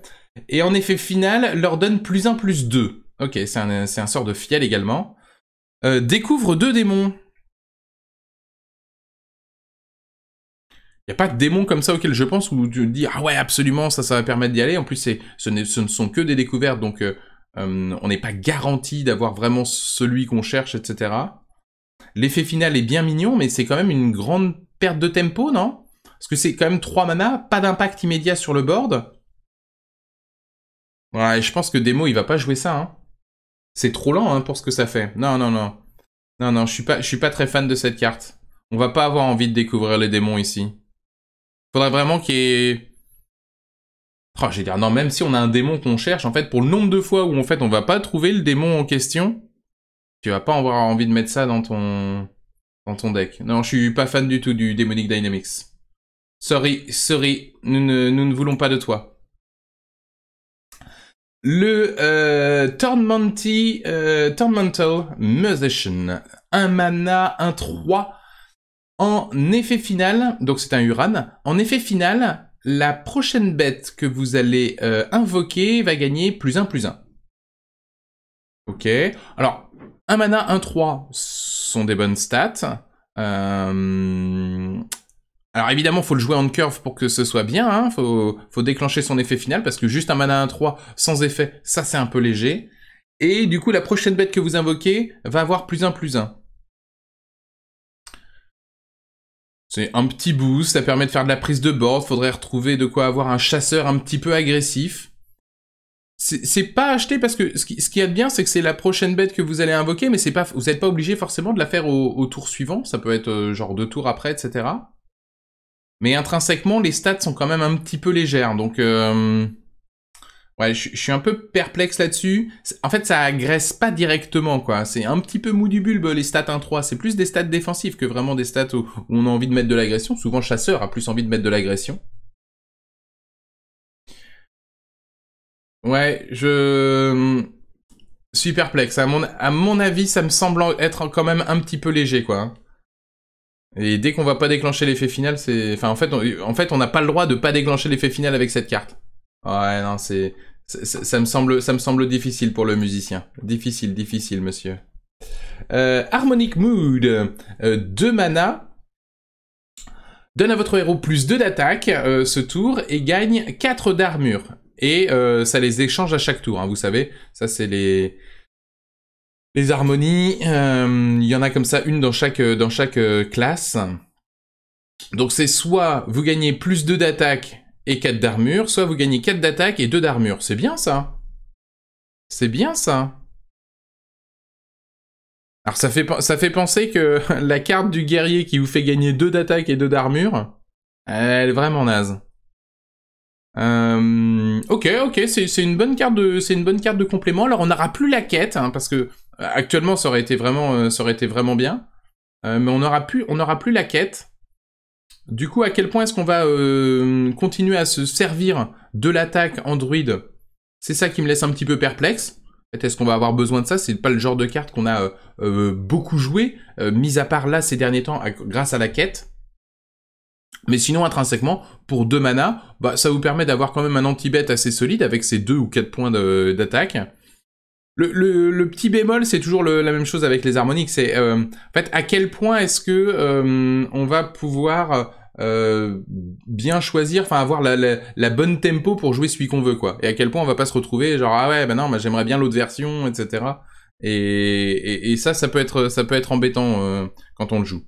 Et en effet final, leur donne plus 1 plus 2. Ok, c'est un, sort de fiel également. Euh, découvre deux démons. Il n'y a pas de démons comme ça auquel je pense où tu dis ah ouais absolument ça ça va permettre d'y aller. En plus ce, ne sont que des découvertes donc euh, euh, on n'est pas garanti d'avoir vraiment celui qu'on cherche etc. L'effet final est bien mignon mais c'est quand même une grande perte de tempo non parce que c'est quand même 3 mana, pas d'impact immédiat sur le board. Ouais, je pense que Demo, il va pas jouer ça. Hein. C'est trop lent hein, pour ce que ça fait. Non, non, non. Non, non, je suis pas, je suis pas très fan de cette carte. On va pas avoir envie de découvrir les démons ici. Faudrait vraiment qu'il y ait... Oh, j'ai dire, ah non, même si on a un démon qu'on cherche, en fait, pour le nombre de fois où, en fait, on va pas trouver le démon en question, tu vas pas avoir envie de mettre ça dans ton, dans ton deck. Non, je suis pas fan du tout du Demonic Dynamics. Sorry, sorry, nous ne, voulons pas de toi. Le euh, euh Tormental Musician. Un mana, un 3. En effet final, donc c'est un Uran, en effet final, la prochaine bête que vous allez euh, invoquer va gagner plus 1 plus 1. Ok. Alors, un mana, un 3 sont des bonnes stats. Euh, alors évidemment, faut le jouer en curve pour que ce soit bien, hein. faut, déclencher son effet final, parce que juste un mana 1-3 sans effet, ça c'est un peu léger. Et du coup, la prochaine bête que vous invoquez va avoir plus 1 plus 1. C'est un petit boost, ça permet de faire de la prise de board, faudrait retrouver de quoi avoir un chasseur un petit peu agressif. C'est pas acheté parce que ce qui, est bien, c'est que c'est la prochaine bête que vous allez invoquer, mais vous n'êtes pas obligé forcément de la faire au, au, tour suivant. Ça peut être euh, genre deux tours après, etc. Mais intrinsèquement, les stats sont quand même un petit peu légères. Donc, euh, ouais, je, suis un peu perplexe là-dessus. En fait, ça agresse pas directement, quoi. C'est un petit peu mou du bulbe, les stats 1-3. C'est plus des stats défensives que vraiment des stats où, où on a envie de mettre de l'agression. Souvent, chasseur a plus envie de mettre de l'agression. Ouais, je hmm, suis perplexe. À mon, à mon avis, ça me semble être quand même un petit peu léger, quoi. Et dès qu'on va pas déclencher l'effet final, c'est... Enfin, en fait, on en fait, n'a pas le droit de pas déclencher l'effet final avec cette carte. Ouais, non, c'est... Ça, me semble, ça me semble difficile pour le musicien. Difficile, difficile, monsieur. Euh, Harmonic Mood. Euh, deux mana. Donne à votre héros plus 2 d'attaque euh, ce tour et gagne 4 d'armure. Et ça les échange à chaque tour, hein, vous savez. Ça, c'est les... Les harmonies, euh, il y en a comme ça une dans chaque, euh, dans chaque euh, classe. Donc c'est soit vous gagnez plus 2 d'attaque et 4 d'armure, soit vous gagnez 4 d'attaque et 2 d'armure. C'est bien ça. C'est bien ça. Alors ça fait, ça fait penser que la carte du guerrier qui vous fait gagner 2 d'attaque et 2 d'armure, elle est vraiment naze. ok, ok, c'est une bonne carte de, une bonne carte de complément. Alors on n'aura plus la quête hein, parce que euh, actuellement, ça aurait été vraiment, euh, ça aurait été vraiment bien. Euh, mais on n'aura plus, la quête. Du coup, à quel point est-ce qu'on va continuer à se servir de l'attaque Android C'est ça qui me laisse un petit peu perplexe. Est-ce qu'on va avoir besoin de ça C'est pas le genre de carte qu'on a beaucoup joué, mis à part là ces derniers temps grâce à la quête. Mais sinon, intrinsèquement, pour deux mana, bah, ça vous permet d'avoir quand même un anti-bet assez solide avec ses deux ou quatre points d'attaque le, petit bémol, c'est toujours la même chose avec les harmoniques. C'est euh, fait à quel point est-ce que euh, on va pouvoir euh, bien choisir, enfin avoir la, bonne tempo pour jouer celui qu'on veut, quoi. Et à quel point on va pas se retrouver genre ah ouais ben non, j'aimerais bien l'autre version, etc. Et, ça, ça peut être, ça peut être embêtant quand on le joue.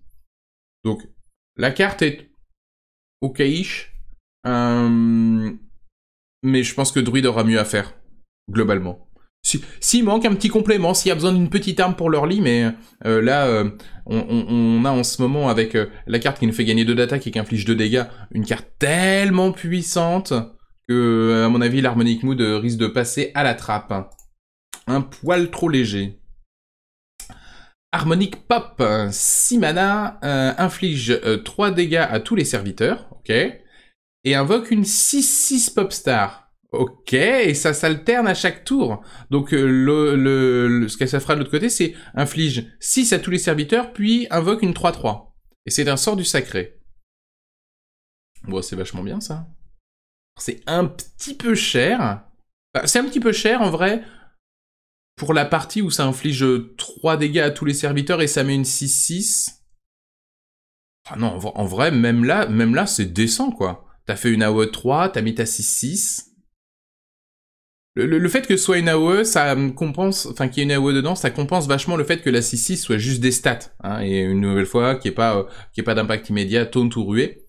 Donc la carte est okayish, mais je pense que Druid aura mieux à faire globalement. S'il manque un petit complément, s'il y a besoin d'une petite arme pour leur lit, mais euh, là, euh, on, a en ce moment, avec euh, la carte qui nous fait gagner 2 d'attaque et qui inflige 2 dégâts, une carte tellement puissante que, à mon avis, l'harmonic mood risque de passer à la trappe. Un poil trop léger. Harmonique Pop, 6 mana, inflige 3 dégâts à tous les serviteurs, ok Et invoque une 6-6 Popstar. Ok, et ça s'alterne à chaque tour. Donc euh, le, le, le ce que ça fera de l'autre côté, c'est inflige 6 à tous les serviteurs, puis invoque une 3-3. Et c'est un sort du sacré. Bon, c'est vachement bien ça. C'est un petit peu cher. c'est un petit peu cher en vrai pour la partie où ça inflige 3 dégâts à tous les serviteurs et ça met une 6-6. Ah non, en vrai, même là, même là c'est décent quoi. T'as fait une AOE 3, t'as mis ta 6-6. Le, fait que ce soit une AOE, ça compense, enfin qu'il y ait une AOE dedans, ça compense vachement le fait que la 6-6 soit juste des stats, hein, et une nouvelle fois, qu'il n'y ait pas, euh, pas d'impact immédiat, taunt ou ruée.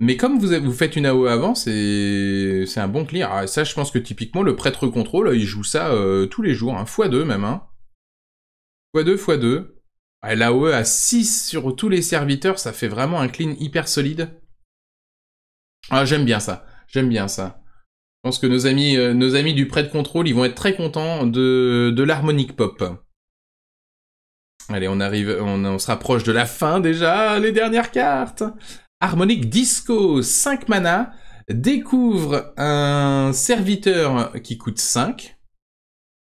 Mais comme vous, vous faites une AOE avant, c'est un bon clear. Ah, ça, je pense que typiquement, le prêtre contrôle, il joue ça euh, tous les jours, hein, x2 même. Hein. x2, x2. L'AOE à 6 sur tous les serviteurs, ça fait vraiment un clean hyper solide. Ah, j'aime bien ça, j'aime bien ça. Je pense que nos amis, euh, nos amis du prêt de contrôle, ils vont être très contents de, l'harmonique pop. Allez, on arrive, on, se rapproche de la fin déjà, les dernières cartes. Harmonique Disco, 5 mana, découvre un serviteur qui coûte 5,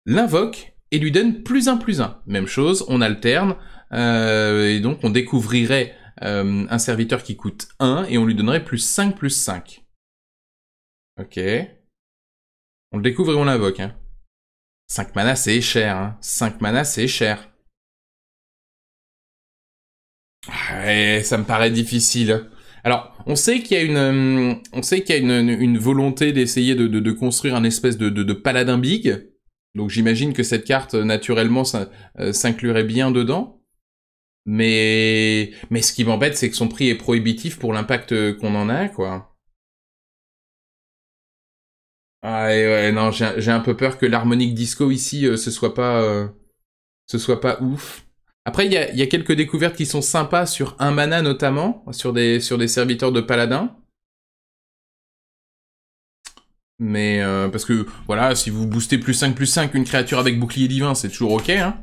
l'invoque et lui donne plus 1 plus 1. Même chose, on alterne, euh, et donc on découvrirait euh, un serviteur qui coûte 1 et on lui donnerait plus 5 plus 5. Ok. On le découvre et on l'invoque. 5 hein. mana, c'est cher. 5 hein. mana, c'est cher. ça me paraît difficile. Alors, on sait qu'il y a une, euh, on sait qu'il y a une, volonté d'essayer de, construire un espèce de, paladin big. Donc j'imagine que cette carte, naturellement, euh, s'inclurait bien dedans. Mais, mais ce qui m'embête, c'est que son prix est prohibitif pour l'impact euh, qu'on en a, quoi. Ah ouais, non, j'ai un peu peur que l'harmonique disco ici euh, ce soit pas euh, ce soit pas ouf. Après, il y a, quelques découvertes qui sont sympas sur un mana notamment, sur des sur des serviteurs de paladin. Mais euh, parce que voilà, si vous boostez plus 5 plus 5 une créature avec bouclier divin, c'est toujours ok. Hein.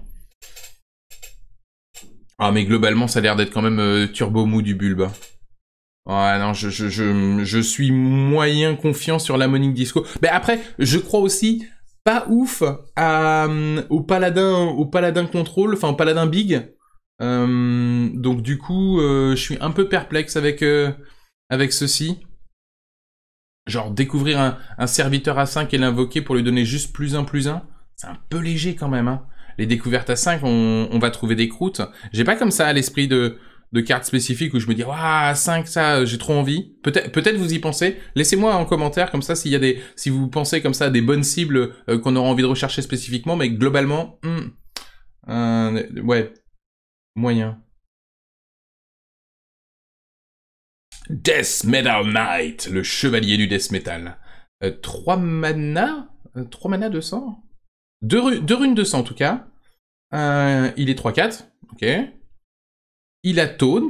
ah mais globalement, ça a l'air d'être quand même turbo mou du bulbe. Hein. Ouais, non, je, suis moyen confiant sur la Monique Disco. Mais après, je crois aussi pas ouf euh, au Paladin, au Paladin contrôle, enfin au Paladin Big. Euh, donc du coup, euh, je suis un peu perplexe avec avec ceci. Genre découvrir un, serviteur à 5 et l'invoquer pour lui donner juste plus un plus un, c'est un peu léger quand même. Hein. Les découvertes à 5, on, on va trouver des croûtes. J'ai pas comme ça à l'esprit de de cartes spécifiques où je me dis waouh 5 ça euh, j'ai trop envie peut-être peut-être vous y pensez laissez-moi en commentaire comme ça s'il y a des si vous pensez comme ça des bonnes cibles euh, qu'on aura envie de rechercher spécifiquement mais globalement hmm, euh, ouais moyen Death Metal Knight le chevalier du Death Metal 3 euh, mana 3 mana 200 2 runes 200 en tout cas il est 3-4 ok il a taunt,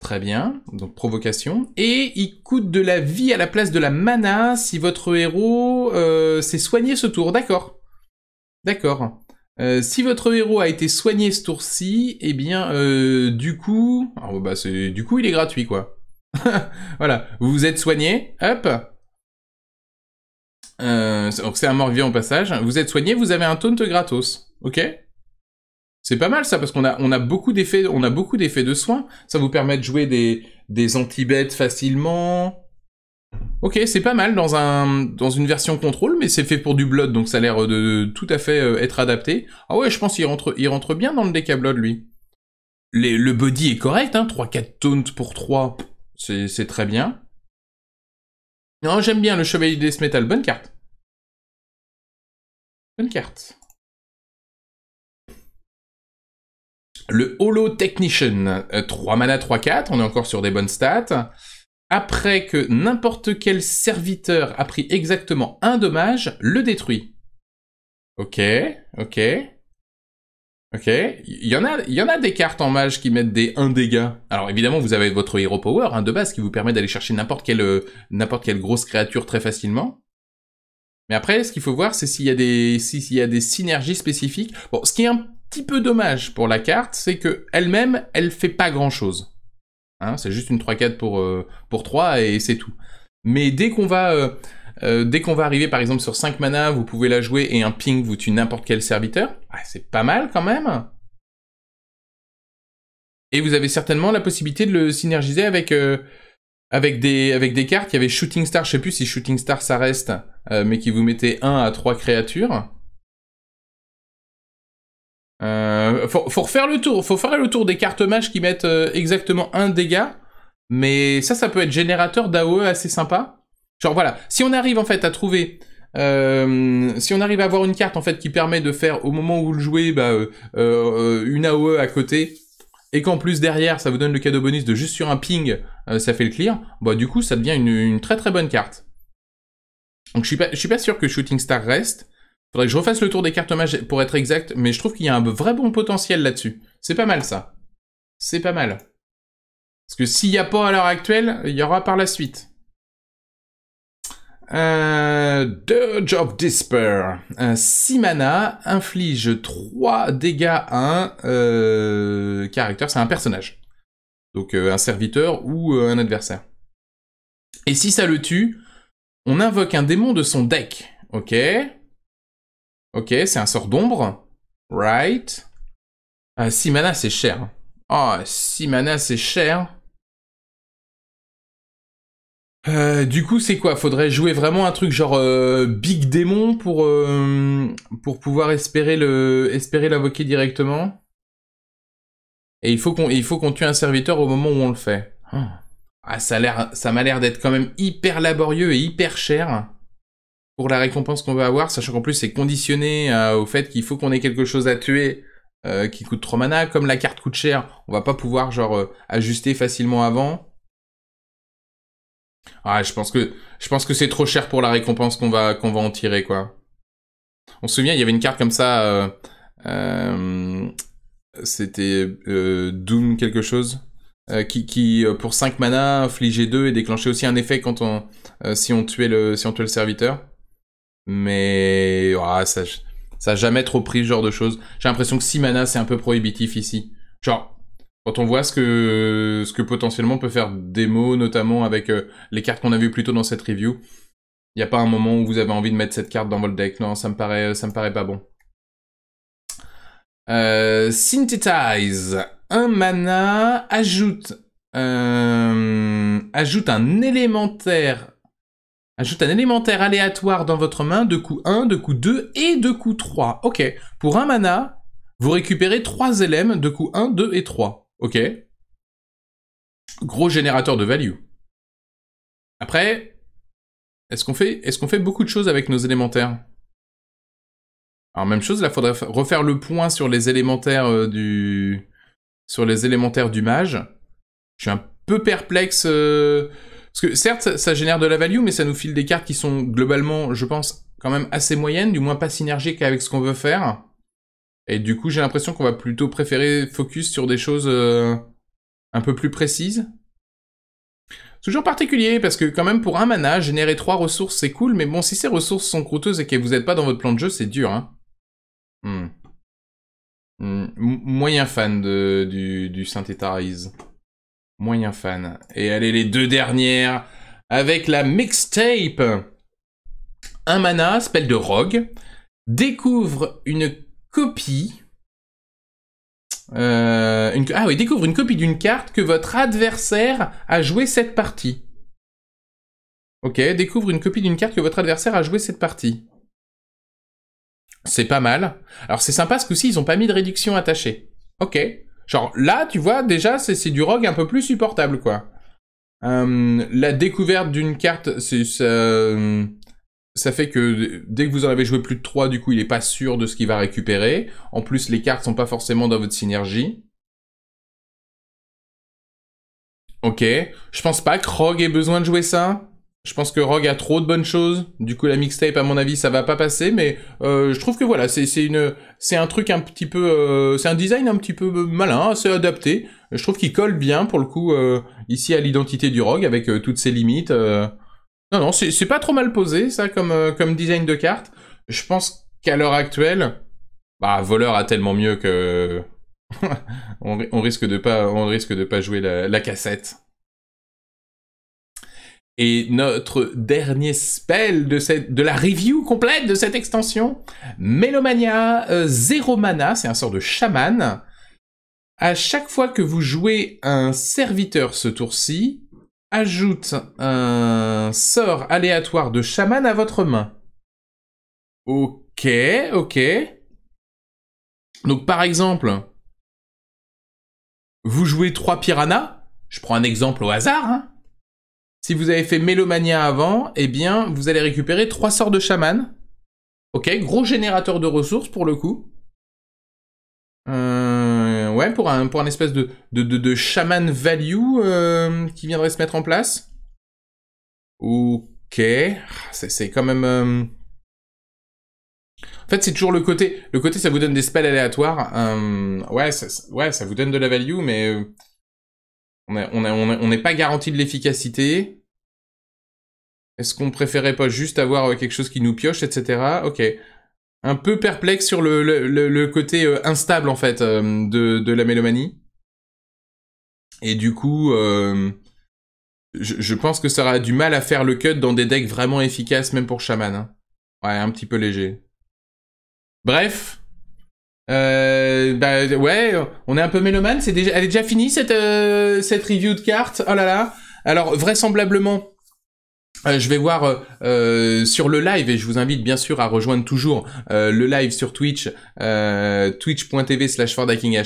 très bien, donc provocation, et il coûte de la vie à la place de la mana si votre héros euh, s'est soigné ce tour, d'accord. D'accord. Euh, si votre héros a été soigné ce tour-ci, eh bien, euh, du coup, ah, oh, bah, du coup, il est gratuit, quoi. voilà, vous vous êtes soigné, hop. donc c'est un mort-vivant au passage. Vous êtes soigné, vous avez un taunt gratos, ok c'est pas mal ça parce qu'on a on a beaucoup d'effets on a beaucoup d'effets de soins. Ça vous permet de jouer des des anti-bêtes facilement. Ok, c'est pas mal dans un dans une version contrôle, mais c'est fait pour du Blood, donc ça a l'air de, tout à fait euh, être adapté. Ah ouais, je pense qu'il rentre il rentre bien dans le deck Blood lui. le body est correct, hein, 3-4 taunts pour 3, c'est très bien. Non, j'aime bien le Chevalier des Metal, bonne carte. Bonne carte. Le Holo Technician, 3 euh, mana 3-4, on est encore sur des bonnes stats. Après que n'importe quel serviteur a pris exactement un dommage, le détruit. Ok, ok. Ok, il y, en a, y en a des cartes en mage qui mettent des 1 dégâts. Alors évidemment, vous avez votre Hero Power hein, de base qui vous permet d'aller chercher n'importe quelle, euh, n'importe quelle grosse créature très facilement. Mais après, ce qu'il faut voir, c'est s'il y, a des, s'il y a des synergies spécifiques. Bon, ce qui est un peu dommage pour la carte, c'est que elle-même, elle fait pas grand-chose. Hein, c'est juste une 3-4 pour, euh, pour 3 et c'est tout. Mais dès qu'on va... Euh, euh, dès qu'on va arriver par exemple sur 5 mana, vous pouvez la jouer et un ping vous tue n'importe quel serviteur. Ah, c'est pas mal quand même. Et vous avez certainement la possibilité de le synergiser avec, avec, des, avec des cartes. Il y avait Shooting Star, je sais plus si Shooting Star ça reste, mais qui vous mettait un à trois créatures. Euh, faut, refaire le tour, faut faire le tour des cartes mages qui mettent euh, exactement un dégât, mais ça, ça peut être générateur d'AOE assez sympa. Genre voilà, si on arrive en fait à trouver, euh, si on arrive à avoir une carte en fait qui permet de faire au moment où vous le jouez bah, une AOE à côté, et qu'en plus derrière ça vous donne le cadeau bonus de juste sur un ping, ça fait le clear, bah du coup ça devient une, très très bonne carte. Donc je je suis pas sûr que Shooting Star reste, Faudrait que je refasse le tour des cartes mages pour être exact, mais je trouve qu'il y a un vrai bon potentiel là-dessus. C'est pas mal ça. C'est pas mal. Parce que s'il n'y a pas à l'heure actuelle, il y aura par la suite. Euh, Dirge of Despair. 6 mana, inflige 3 dégâts à un euh, caractère, c'est un personnage. Donc euh, un serviteur ou euh, un adversaire. Et si ça le tue, on invoque un démon de son deck. Ok Ok, c'est un sort d'ombre. Right. 6 euh, ah, mana, c'est cher. Ah, oh, 6 mana, c'est cher. Euh, du coup, c'est quoi Faudrait jouer vraiment un truc genre euh, Big Démon pour, euh, pour pouvoir espérer le espérer l'invoquer directement. Et il faut qu'on il tue un serviteur au moment où on le fait. Ah, ça a ça m'a l'air d'être quand même hyper laborieux et hyper cher pour la récompense qu'on va avoir, sachant qu'en plus c'est conditionné euh, au fait qu'il faut qu'on ait quelque chose à tuer euh, qui coûte trop mana. Comme la carte coûte cher, on va pas pouvoir genre euh, ajuster facilement avant. Ah, je pense que je pense que c'est trop cher pour la récompense qu'on va qu'on va en tirer quoi. On se souvient, il y avait une carte comme ça. C'était Doom quelque chose. qui, pour 5 mana infligeait 2 et déclenchait aussi un effet quand on si on tuait le si on tuait le serviteur. Mais ah, ça, n'a jamais trop pris ce genre de choses. J'ai l'impression que 6 mana, c'est un peu prohibitif ici. Genre, quand on voit ce que, ce que potentiellement peut faire démo, notamment avec euh, les cartes qu'on a vues plus tôt dans cette review, il n'y a pas un moment où vous avez envie de mettre cette carte dans votre deck. Non, ça me paraît, ça me paraît pas bon. Euh, synthetize. Un mana ajoute, euh, ajoute un élémentaire Ajoute un élémentaire aléatoire dans votre main de coup 1, de coup 2 et de coup 3. Ok. Pour un mana, vous récupérez 3 LM de coup 1, 2 et 3. Ok. Gros générateur de value. Après, est-ce qu'on fait, est fait beaucoup de choses avec nos élémentaires alors même chose, là faudrait refaire le point sur les élémentaires euh, du sur les élémentaires du mage. Je suis un peu perplexe euh, parce que certes, ça génère de la value, mais ça nous file des cartes qui sont globalement, je pense, quand même assez moyennes, du moins pas synergiques avec ce qu'on veut faire. Et du coup, j'ai l'impression qu'on va plutôt préférer focus sur des choses euh, un peu plus précises. Toujours particulier, parce que quand même pour un mana, générer trois ressources, c'est cool, mais bon, si ces ressources sont coûteuses et que vous n'êtes pas dans votre plan de jeu, c'est dur. Hein. Hmm. Hmm. Moyen fan de, du, du moyen fan. Et allez, les deux dernières avec la mixtape. Un mana, spell de rogue, découvre une copie. Euh, ah oui, découvre une copie d'une carte que votre adversaire a joué cette partie. Ok, découvre une copie d'une carte que votre adversaire a joué cette partie. C'est pas mal. Alors c'est sympa ce coup-ci, ils n'ont pas mis de réduction attachée. Ok. Genre là, tu vois, déjà, c'est du rogue un peu plus supportable, quoi. Euh, la découverte d'une carte, c'est euh, ça, fait que dès que vous en avez joué plus de 3, du coup, il n'est pas sûr de ce qu'il va récupérer. En plus, les cartes sont pas forcément dans votre synergie. Ok, je pense pas que Rogue ait besoin de jouer ça. Je pense que Rogue a trop de bonnes choses. Du coup, la mixtape, à mon avis, ça va pas passer. Mais euh, je trouve que voilà, c'est une, c'est un truc un petit peu, euh, c'est un design un petit peu malin, assez adapté. Je trouve qu'il colle bien pour le coup euh, ici à l'identité du Rogue avec toutes ses limites. Non, non, c'est pas trop mal posé ça comme comme design de carte. Je pense qu'à l'heure actuelle, bah voleur a tellement mieux que on, risque de pas, on risque de pas jouer la cassette. Et notre dernier spell de, de la review complète de cette extension, Melomania euh, Mana, c'est un sort de chaman. À chaque fois que vous jouez un serviteur ce tour-ci, ajoute un sort aléatoire de chaman à votre main. Ok, ok. Donc par exemple, vous jouez trois piranhas, je prends un exemple au hasard, hein si vous avez fait Mélomania avant, eh bien, vous allez récupérer trois sorts de chaman. Ok, gros générateur de ressources pour le coup. Euh, ouais, pour un, pour un espèce de, de, de, value euh, qui viendrait se mettre en place. Ok, ah, c'est quand même... Euh, en fait, c'est toujours le côté... Le côté, ça vous donne des spells aléatoires. ouais, ça, ouais, ça vous donne de la value, mais on n'est pas garanti de l'efficacité. Est-ce qu'on préférait pas juste avoir euh, quelque chose qui nous pioche, etc. Ok. Un peu perplexe sur le, le, côté euh, instable, en fait, euh, de, de, la mélomanie. Et du coup, je, pense que ça aura du mal à faire le cut dans des decks vraiment efficaces, même pour Shaman. Hein. Ouais, un petit peu léger. Bref, euh, bah ouais, on est un peu mélomane. C'est déjà, elle est déjà finie cette euh, cette review de cartes. Oh là là. Alors vraisemblablement, euh, je vais voir euh, sur le live et je vous invite bien sûr à rejoindre toujours le live sur Twitch, twitch.tv slash fordakinghs.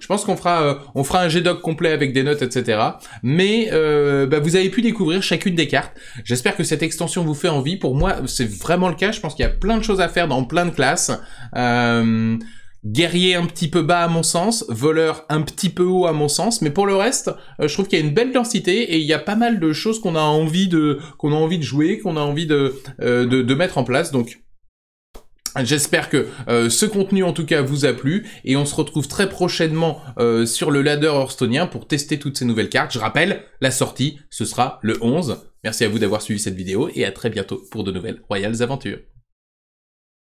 Je pense qu'on fera, on fera un g complet avec des notes, etc. Mais bah, vous avez pu découvrir chacune des cartes. J'espère que cette extension vous fait envie. Pour moi, c'est vraiment le cas. Je pense qu'il y a plein de choses à faire dans plein de classes guerrier un petit peu bas à mon sens, voleur un petit peu haut à mon sens, mais pour le reste, euh, je trouve qu'il y a une belle densité et il y a pas mal de choses qu'on a envie de qu'on a envie de jouer, qu'on a envie de, euh, de, mettre en place. Donc J'espère que euh, ce contenu en tout cas vous a plu et on se retrouve très prochainement sur le ladder orstonien pour tester toutes ces nouvelles cartes. Je rappelle, la sortie, ce sera le 11. Merci à vous d'avoir suivi cette vidéo et à très bientôt pour de nouvelles Royales Aventures.